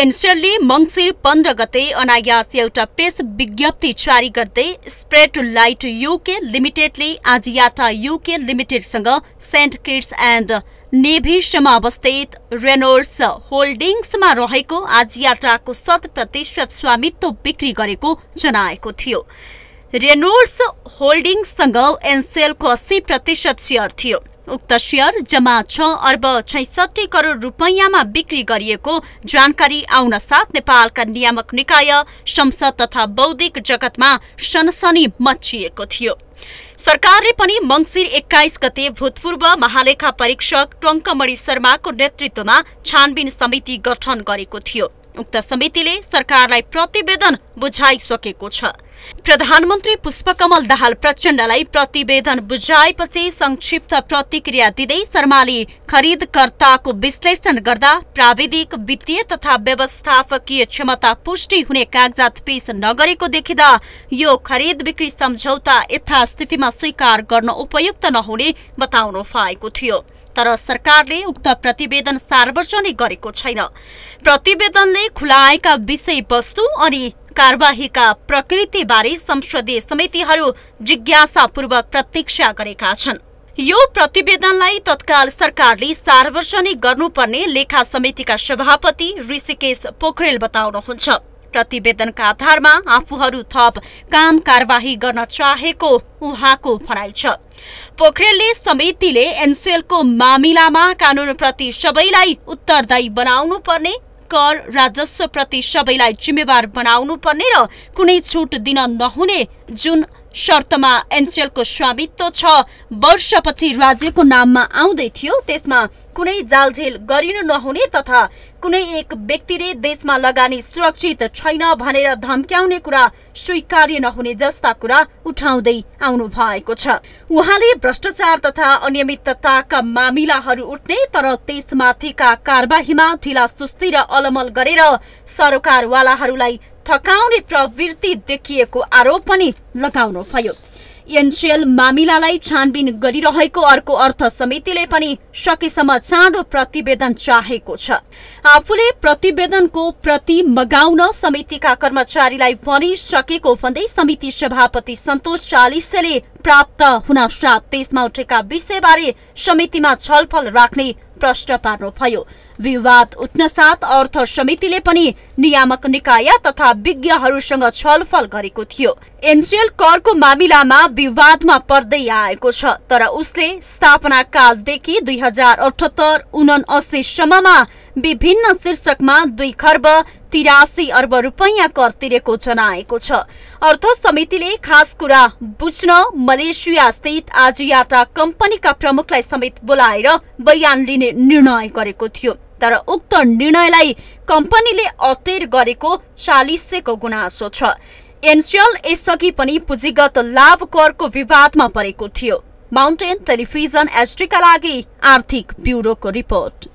एनसेलले मङ्सिर पन्ध्र गते अनायास एउटा प्रेस विज्ञप्ति जारी गर्दै स्प्रेड लाइट युके लिमिटेडले आजियाटा युके लिमिटेडसँग सेन्ट किट्स एन्ड नेभी अवस्थित रेनोल्ड्स होल्डिङ्समा रहेको आजियाटाको शत प्रतिशत स्वामित्व बिक्री गरेको जनाएको थियो रेनोल्ड्स होल्डिङ्ससँग एनसेलको अस्सी प्रतिशत सेयर थियो उक्त सेयर जम्मा छ अर्ब छैसठी करोड रुपैयाँमा बिक्री गरिएको जानकारी आउन साथ नेपालका नियामक निकाय संसद तथा बौद्धिक जगतमा सनसनी मचिएको थियो सरकारले पनि मङ्सिर एक्काइस गते भूतपूर्व महालेखा परीक्षक टङ्कमणि शर्माको नेतृत्वमा छानबिन समिति गठन गरेको थियो उक्त समितिले सरकारलाई प्रतिवेदन बुझाइसकेको छ प्रधानमन्त्री पुष्पकमल दाहाल प्रचण्डलाई प्रतिवेदन बुझाएपछि संक्षिप्त प्रतिक्रिया दिँदै शर्माले खरिदकर्ताको विश्लेषण गर्दा प्राविधिक वित्तीय तथा व्यवस्थापकीय क्षमता पुष्टि हुने कागजात पेश नगरेको देखिँदा यो खरिद बिक्री सम्झौता यथास्थितिमा स्वीकार गर्न उपयुक्त नहुने बताउनु भएको थियो तर सरकारले उक्त प्रतिवेदन सार्वजनिक गरेको छैन प्रतिवेदनले खुलाएका विषयवस्तु अनि कार्यवाहीका प्रकृतिबारे संसदीय समितिहरू जिज्ञासापूर्वक प्रतीक्षा गरेका छन् यो प्रतिवेदनलाई तत्काल सरकारले सार्वजनिक गर्नुपर्ने लेखा समितिका सभापति ऋषिकेश पोखरेल बताउनुहुन्छ प्रतिवेदनका आधारमा आफूहरू थप काम कारवाही गर्न चाहेको उहाँको भनाइ छ पोखरेलले समितिले एनसेलको मामिलामा कानुनप्रति सबैलाई उत्तरदायी बनाउनु पर्ने कर राजस्वप्रति सबैलाई जिम्मेवार बनाउनु पर्ने र कुनै छुट दिन नहुने जुन शर्तमा एनसिएलको स्वामित्व छ वर्षपछि राज्यको नाममा आउँदै थियो त्यसमा कुनै जालझेल गरिनु नहुने तथा कुनै एक व्यक्तिले देशमा लगानी सुरक्षित छैन भनेर धम्क्याउने कुरा स्वीकार्य नहुने जस्ता कुरा उठाउँदै आउनु भएको छ उहाँले भ्रष्टाचार तथा अनियमितताका मामिलाहरू उठ्ने तर त्यसमाथिका कारबाहीमा ढिला सुस्ती र अलमल गरेर सरकारवालाहरूलाई थकाउने प्रवृत्ति देखिएको आरोप पनि भयो एनसिएल मामिलालाई छानबिन गरिरहेको अर्को अर्थ समितिले पनि सकेसम्म चाँडो प्रतिवेदन चाहेको छ आफूले प्रतिवेदनको प्रति मगाउन समितिका कर्मचारीलाई भनिसकेको भन्दै समिति सभापति सन्तोष चालिसेले प्राप्त हुन साथ त्यसमा उठेका विषयबारे समितिमा छलफल राख्ने प्रश्न पार्नुभयो विवाद साथ अर्थ समितिले पनि नियामक निकाय तथा विज्ञहरूसँग छलफल गरेको थियो एनसिएल करको मामिलामा विवादमा पर्दै आएको छ तर उसले स्थापना कालदेखि दुई हजार अठहत्तर उना विभिन्न शीर्षकमा दुई खर्ब तिरासी अर्ब रुपैयाँ कर तिरेको जनाएको छ अर्थ समितिले खास कुरा बुझ्न मलेसिया स्थित आजियाटा कम्पनीका प्रमुखलाई समेत बोलाएर बयान लिने निर्णय गरेको थियो तर उक्त निर्णयलाई कम्पनीले अटेर गरेको चालिसेको गुनासो छ एनसिएल यसअघि पनि पुँजीगत लाभ करको विवादमा परेको थियो माउन्टेन टेलिभिजन एचडीका लागि आर्थिक ब्युरोको रिपोर्ट